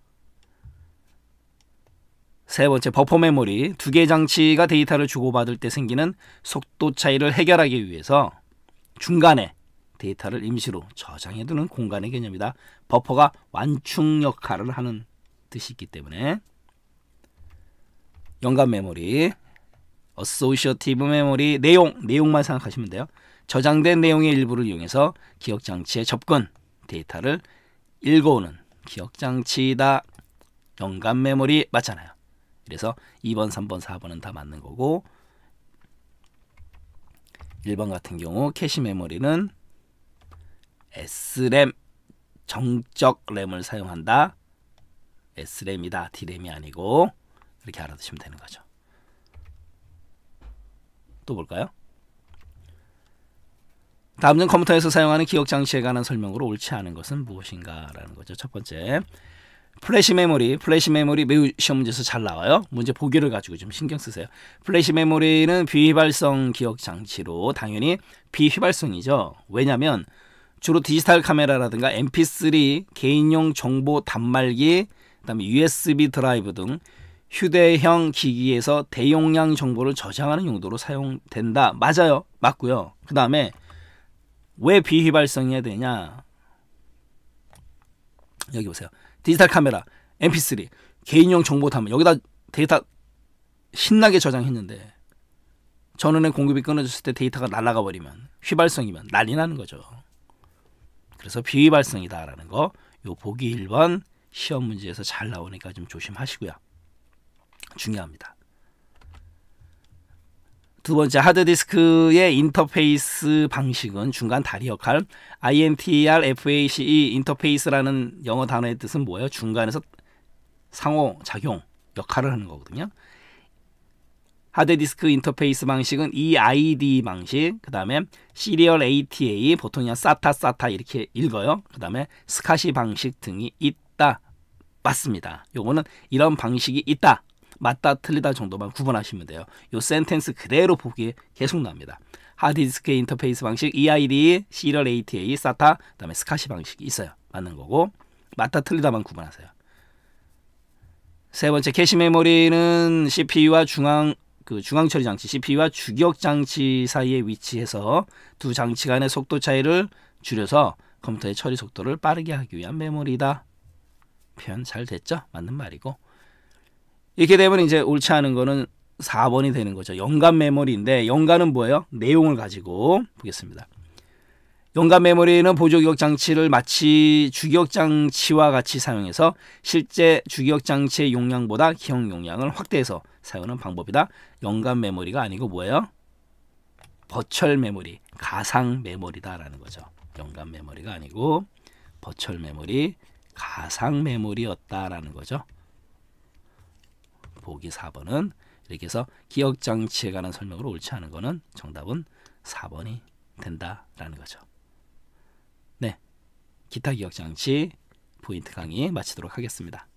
세 번째 버퍼 메모리 두 개 장치가 데이터를 주고받을 때 생기는 속도 차이를 해결하기 위해서 중간에 데이터를 임시로 저장해두는 공간의 개념이다. 버퍼가 완충 역할을 하는 뜻이 있기 때문에 연간 메모리 어소시어티브 메모리 내용 내용만 생각하시면 돼요. 저장된 내용의 일부를 이용해서 기억 장치에 접근 데이터를 읽어오는 기억 장치다. 연간 메모리 맞잖아요. 그래서 2번, 3번, 4번은 다 맞는 거고 1번 같은 경우 캐시 메모리는 s m 정적 램을 사용한다. s m 이다 D램이 아니고 이렇게 알아두시면 되는 거죠. 또 볼까요? 다음은 컴퓨터에서 사용하는 기억 장치에 관한 설명으로 옳지 않은 것은 무엇인가라는 거죠. 첫 번째, 플래시 메모리, 플래시 메모리 매우 시험 문제에서 잘 나와요. 문제 보기를 가지고 좀 신경 쓰세요. 플래시 메모리는 비휘발성 기억 장치로 당연히 비휘발성이죠. 왜냐하면 주로 디지털 카메라라든가 MP3, 개인용 정보 단말기, 그다음에 USB 드라이브 등 휴대형 기기에서 대용량 정보를 저장하는 용도로 사용된다. 맞아요. 맞고요. 그다음에 왜 비휘발성이 해야 되냐? 여기 보세요. 디지털 카메라, MP3, 개인용 정보 탐험 여기다 데이터 신나게 저장했는데 전원의 공급이 끊어졌을 때 데이터가 날아가 버리면 휘발성이면 난리 나는 거죠. 그래서 비휘발성이다라는 거 요 보기 1번 시험 문제에서 잘 나오니까 좀 조심하시고요. 중요합니다. 두 번째 하드디스크의 인터페이스 방식은 중간 다리 역할 INTR FACE 인터페이스라는 영어 단어의 뜻은 뭐예요? 중간에서 상호 작용 역할을 하는 거거든요. 하드디스크 인터페이스 방식은 EID 방식, 그 다음에 시리얼 ATA, 보통 그냥 사타 사타 이렇게 읽어요. 그 다음에 스카시 방식 등이 있다. 맞습니다. 요거는 이런 방식이 있다. 맞다 틀리다 정도만 구분하시면 돼요. 요 센텐스 그대로 보기에 계속 나옵니다 하드디스크 인터페이스 방식 EID, 시리얼 ATA, SATA, 그다음에 스카시 방식이 있어요. 맞는 거고 맞다 틀리다만 구분하세요. 세 번째 캐시 메모리는 CPU와 중앙 그 중앙 처리 장치 CPU와 주격 장치 사이에 위치해서 두 장치 간의 속도 차이를 줄여서 컴퓨터의 처리 속도를 빠르게 하기 위한 메모리다. 표현 잘 됐죠? 맞는 말이고. 이렇게 되면 이제 옳지 않은 거는 4번이 되는 거죠. 연관 메모리인데 연관은 뭐예요? 내용을 가지고 보겠습니다. 연관 메모리는 보조 기억 장치를 마치 주기억 장치와 같이 사용해서 실제 주기억 장치의 용량보다 기억 용량을 확대해서 사용하는 방법이다. 연관 메모리가 아니고 뭐예요? 버철 메모리, 가상 메모리다라는 거죠. 연관 메모리가 아니고 버철 메모리, 가상 메모리였다라는 거죠. 보기 4번은 이렇게 해서 기억장치에 관한 설명으로 옳지 않은 거는 정답은 4번이 된다라는 거죠. 네, 기타 기억장치 포인트 강의 마치도록 하겠습니다.